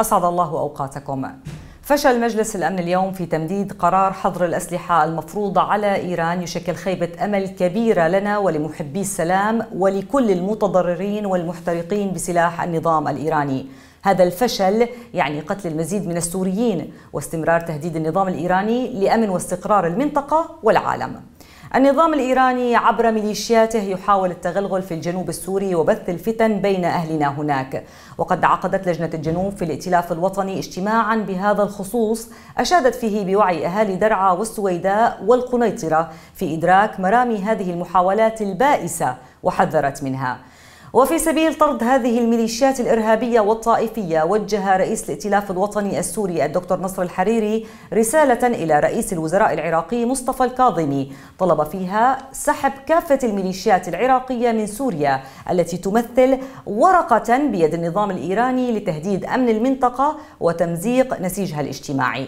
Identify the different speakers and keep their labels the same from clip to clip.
Speaker 1: أسعد الله أوقاتكم فشل مجلس الأمن اليوم في تمديد قرار حظر الأسلحة المفروضة على إيران يشكل خيبة أمل كبيرة لنا ولمحبي السلام ولكل المتضررين والمحترقين بسلاح النظام الإيراني هذا الفشل يعني قتل المزيد من السوريين واستمرار تهديد النظام الإيراني لأمن واستقرار المنطقة والعالم النظام الإيراني عبر ميليشياته يحاول التغلغل في الجنوب السوري وبث الفتن بين أهلنا هناك وقد عقدت لجنة الجنوب في الائتلاف الوطني اجتماعا بهذا الخصوص أشادت فيه بوعي أهالي درعا والسويداء والقنيطرة في إدراك مرامي هذه المحاولات البائسة وحذرت منها وفي سبيل طرد هذه الميليشيات الإرهابية والطائفية وجه رئيس الائتلاف الوطني السوري الدكتور نصر الحريري رسالة إلى رئيس الوزراء العراقي مصطفى الكاظمي طلب فيها سحب كافة الميليشيات العراقية من سوريا التي تمثل ورقة بيد النظام الإيراني لتهديد أمن المنطقة وتمزيق نسيجها الاجتماعي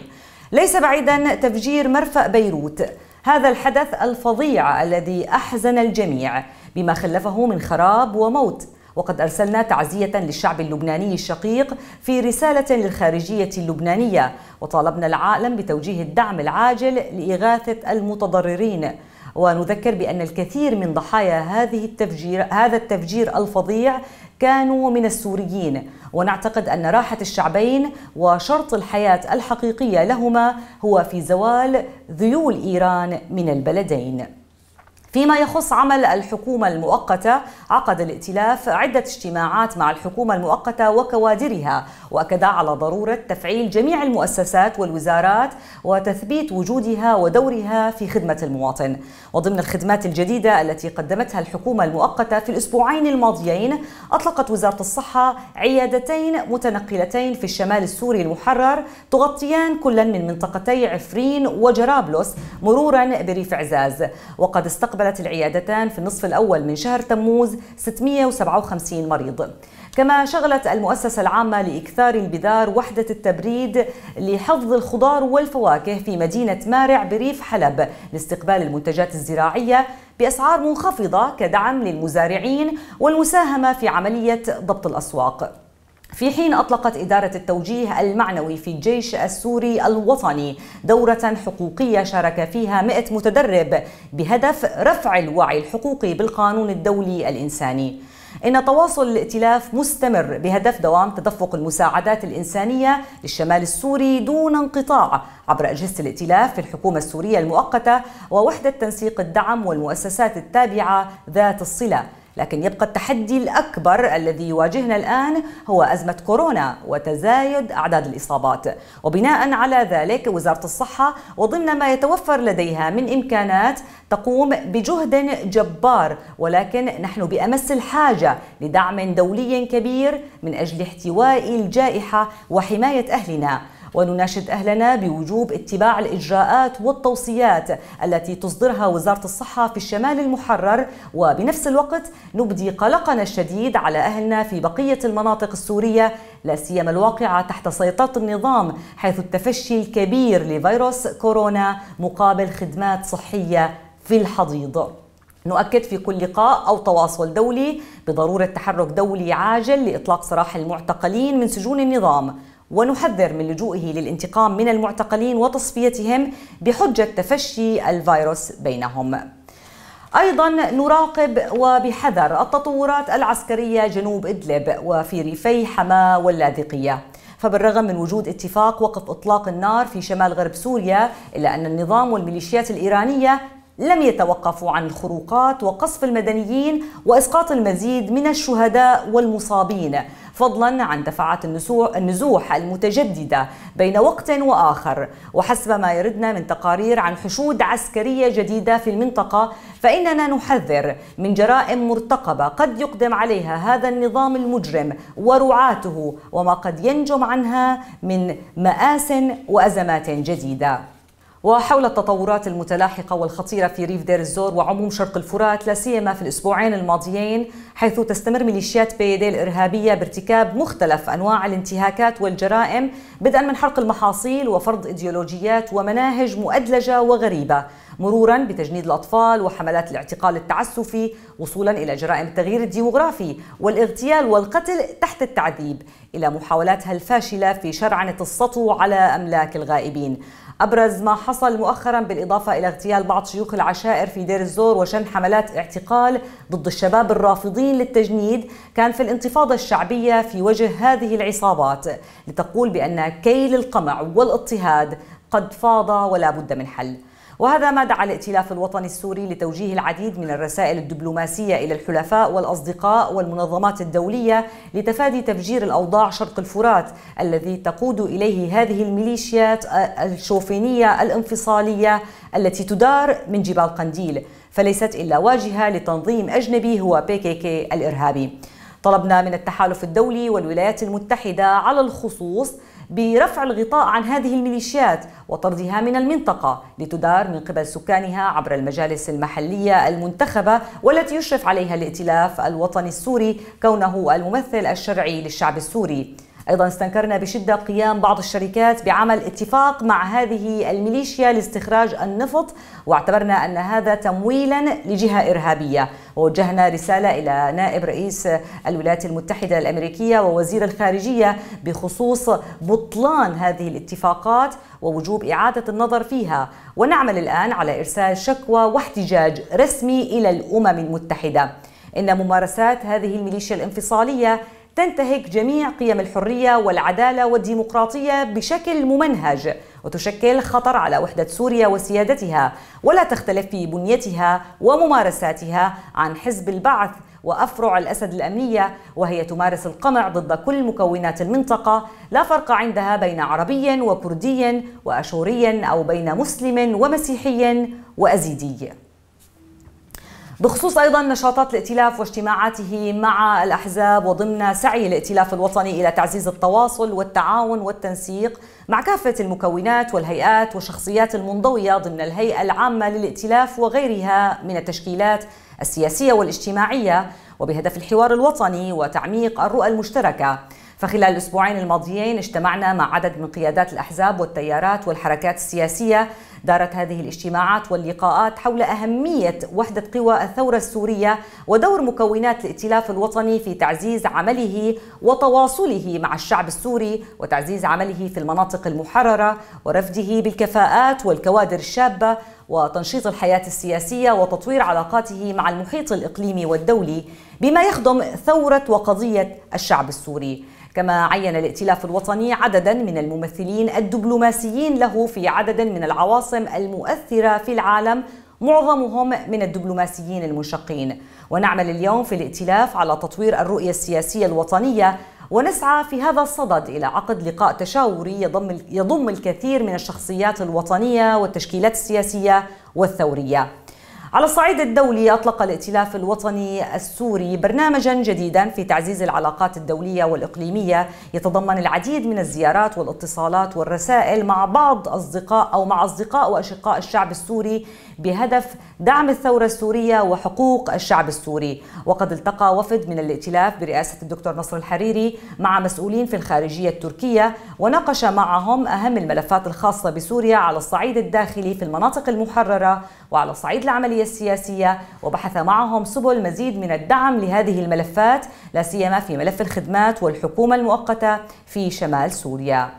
Speaker 1: ليس بعيدا تفجير مرفأ بيروت هذا الحدث الفظيع الذي أحزن الجميع بما خلفه من خراب وموت وقد أرسلنا تعزية للشعب اللبناني الشقيق في رسالة للخارجية اللبنانية وطالبنا العالم بتوجيه الدعم العاجل لإغاثة المتضررين ونذكر بأن الكثير من ضحايا هذه التفجير هذا التفجير الفظيع كانوا من السوريين ونعتقد أن راحة الشعبين وشرط الحياة الحقيقية لهما هو في زوال ذيول إيران من البلدين فيما يخص عمل الحكومة المؤقتة عقد الائتلاف عدة اجتماعات مع الحكومة المؤقتة وكوادرها وأكد على ضرورة تفعيل جميع المؤسسات والوزارات وتثبيت وجودها ودورها في خدمة المواطن وضمن الخدمات الجديدة التي قدمتها الحكومة المؤقتة في الأسبوعين الماضيين أطلقت وزارة الصحة عيادتين متنقلتين في الشمال السوري المحرر تغطيان كلا من منطقتي عفرين وجرابلس مرورا بريف عزاز وقد استقبل استقبلت العيادتان في النصف الأول من شهر تموز 657 مريض كما شغلت المؤسسة العامة لإكثار البذار وحدة التبريد لحفظ الخضار والفواكه في مدينة مارع بريف حلب لاستقبال المنتجات الزراعية بأسعار منخفضة كدعم للمزارعين والمساهمة في عملية ضبط الأسواق في حين أطلقت إدارة التوجيه المعنوي في الجيش السوري الوطني دورة حقوقية شارك فيها 100 متدرب بهدف رفع الوعي الحقوقي بالقانون الدولي الإنساني إن تواصل الائتلاف مستمر بهدف دوام تدفق المساعدات الإنسانية للشمال السوري دون انقطاع عبر أجهزة الائتلاف في الحكومة السورية المؤقتة ووحدة تنسيق الدعم والمؤسسات التابعة ذات الصلة لكن يبقى التحدي الأكبر الذي يواجهنا الآن هو أزمة كورونا وتزايد أعداد الإصابات وبناء على ذلك وزارة الصحة وضمن ما يتوفر لديها من إمكانات تقوم بجهد جبار ولكن نحن بأمس الحاجة لدعم دولي كبير من أجل احتواء الجائحة وحماية أهلنا ونناشد أهلنا بوجوب اتباع الإجراءات والتوصيات التي تصدرها وزارة الصحة في الشمال المحرر وبنفس الوقت نبدي قلقنا الشديد على أهلنا في بقية المناطق السورية لا سيما الواقعة تحت سيطرة النظام حيث التفشي الكبير لفيروس كورونا مقابل خدمات صحية في الحضيض نؤكد في كل لقاء أو تواصل دولي بضرورة تحرك دولي عاجل لإطلاق سراح المعتقلين من سجون النظام ونحذر من لجوئه للانتقام من المعتقلين وتصفيتهم بحجة تفشي الفيروس بينهم ايضا نراقب وبحذر التطورات العسكريه جنوب ادلب وفي ريفي حماه واللاذقيه فبالرغم من وجود اتفاق وقف اطلاق النار في شمال غرب سوريا الا ان النظام والميليشيات الايرانيه لم يتوقفوا عن الخروقات وقصف المدنيين واسقاط المزيد من الشهداء والمصابين فضلا عن دفعات النزوح المتجدده بين وقت واخر وحسب ما يردنا من تقارير عن حشود عسكريه جديده في المنطقه فاننا نحذر من جرائم مرتقبه قد يقدم عليها هذا النظام المجرم ورعاته وما قد ينجم عنها من ماس وازمات جديده وحول التطورات المتلاحقة والخطيرة في ريف دير الزور وعموم شرق الفرات لا سيما في الأسبوعين الماضيين حيث تستمر ميليشيات بيدي الإرهابية بارتكاب مختلف أنواع الانتهاكات والجرائم بدءا من حرق المحاصيل وفرض إيديولوجيات ومناهج مؤدلجة وغريبة مرورا بتجنيد الأطفال وحملات الاعتقال التعسفي وصولا إلى جرائم التغيير الديمغرافي والاغتيال والقتل تحت التعذيب إلى محاولاتها الفاشلة في شرعنة السطو على أملاك الغائبين أبرز ما حصل مؤخرا بالإضافة إلى اغتيال بعض شيوخ العشائر في دير الزور وشن حملات اعتقال ضد الشباب الرافضين للتجنيد كان في الانتفاضة الشعبية في وجه هذه العصابات لتقول بأن كيل القمع والاضطهاد قد فاض ولا بد من حل وهذا ما دعا الائتلاف الوطني السوري لتوجيه العديد من الرسائل الدبلوماسية إلى الحلفاء والأصدقاء والمنظمات الدولية لتفادي تفجير الأوضاع شرق الفرات الذي تقود إليه هذه الميليشيات الشوفينية الانفصالية التي تدار من جبال قنديل فليست إلا واجهة لتنظيم أجنبي هو كي الإرهابي طلبنا من التحالف الدولي والولايات المتحدة على الخصوص برفع الغطاء عن هذه الميليشيات وطردها من المنطقة لتدار من قبل سكانها عبر المجالس المحلية المنتخبة والتي يشرف عليها الائتلاف الوطني السوري كونه الممثل الشرعي للشعب السوري أيضا استنكرنا بشدة قيام بعض الشركات بعمل اتفاق مع هذه الميليشيا لاستخراج النفط واعتبرنا أن هذا تمويلا لجهة إرهابية ووجهنا رسالة إلى نائب رئيس الولايات المتحدة الأمريكية ووزير الخارجية بخصوص بطلان هذه الاتفاقات ووجوب إعادة النظر فيها ونعمل الآن على إرسال شكوى واحتجاج رسمي إلى الأمم المتحدة إن ممارسات هذه الميليشيا الانفصالية تنتهك جميع قيم الحريه والعداله والديمقراطيه بشكل ممنهج وتشكل خطر على وحده سوريا وسيادتها ولا تختلف في بنيتها وممارساتها عن حزب البعث وافرع الاسد الامنيه وهي تمارس القمع ضد كل مكونات المنطقه لا فرق عندها بين عربي وكردي واشوري او بين مسلم ومسيحي وازيدي بخصوص أيضا نشاطات الائتلاف واجتماعاته مع الأحزاب وضمن سعي الائتلاف الوطني إلى تعزيز التواصل والتعاون والتنسيق مع كافة المكونات والهيئات والشخصيات المنضوية ضمن الهيئة العامة للائتلاف وغيرها من التشكيلات السياسية والاجتماعية وبهدف الحوار الوطني وتعميق الرؤى المشتركة فخلال الأسبوعين الماضيين اجتمعنا مع عدد من قيادات الأحزاب والتيارات والحركات السياسية دارت هذه الاجتماعات واللقاءات حول أهمية وحدة قوى الثورة السورية ودور مكونات الائتلاف الوطني في تعزيز عمله وتواصله مع الشعب السوري وتعزيز عمله في المناطق المحررة ورفده بالكفاءات والكوادر الشابة وتنشيط الحياة السياسية وتطوير علاقاته مع المحيط الإقليمي والدولي بما يخدم ثورة وقضية الشعب السوري كما عين الائتلاف الوطني عددا من الممثلين الدبلوماسيين له في عدد من العواصم المؤثرة في العالم معظمهم من الدبلوماسيين المنشقين ونعمل اليوم في الائتلاف على تطوير الرؤية السياسية الوطنية ونسعى في هذا الصدد إلى عقد لقاء تشاوري يضم الكثير من الشخصيات الوطنية والتشكيلات السياسية والثورية على الصعيد الدولي أطلق الائتلاف الوطني السوري برنامجا جديدا في تعزيز العلاقات الدولية والإقليمية يتضمن العديد من الزيارات والاتصالات والرسائل مع بعض أصدقاء أو مع أصدقاء وأشقاء الشعب السوري بهدف دعم الثورة السورية وحقوق الشعب السوري وقد التقى وفد من الائتلاف برئاسة الدكتور نصر الحريري مع مسؤولين في الخارجية التركية وناقش معهم أهم الملفات الخاصة بسوريا على الصعيد الداخلي في المناطق المحررة وعلى صعيد العملية السياسية وبحث معهم سبل مزيد من الدعم لهذه الملفات لا سيما في ملف الخدمات والحكومة المؤقتة في شمال سوريا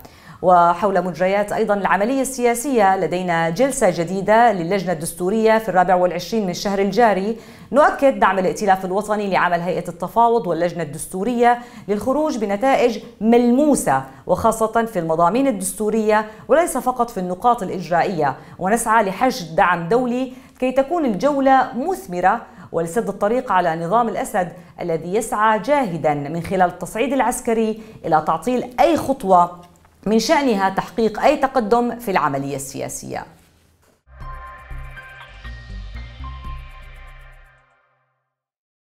Speaker 1: وحول مجريات أيضا العملية السياسية لدينا جلسة جديدة للجنة الدستورية في الرابع والعشرين من الشهر الجاري نؤكد دعم الائتلاف الوطني لعمل هيئة التفاوض واللجنة الدستورية للخروج بنتائج ملموسة وخاصة في المضامين الدستورية وليس فقط في النقاط الإجرائية ونسعى لحشد دعم دولي كي تكون الجولة مثمرة ولسد الطريق على نظام الأسد الذي يسعى جاهدا من خلال التصعيد العسكري إلى تعطيل أي خطوة من شأنها تحقيق أي تقدم في العملية السياسية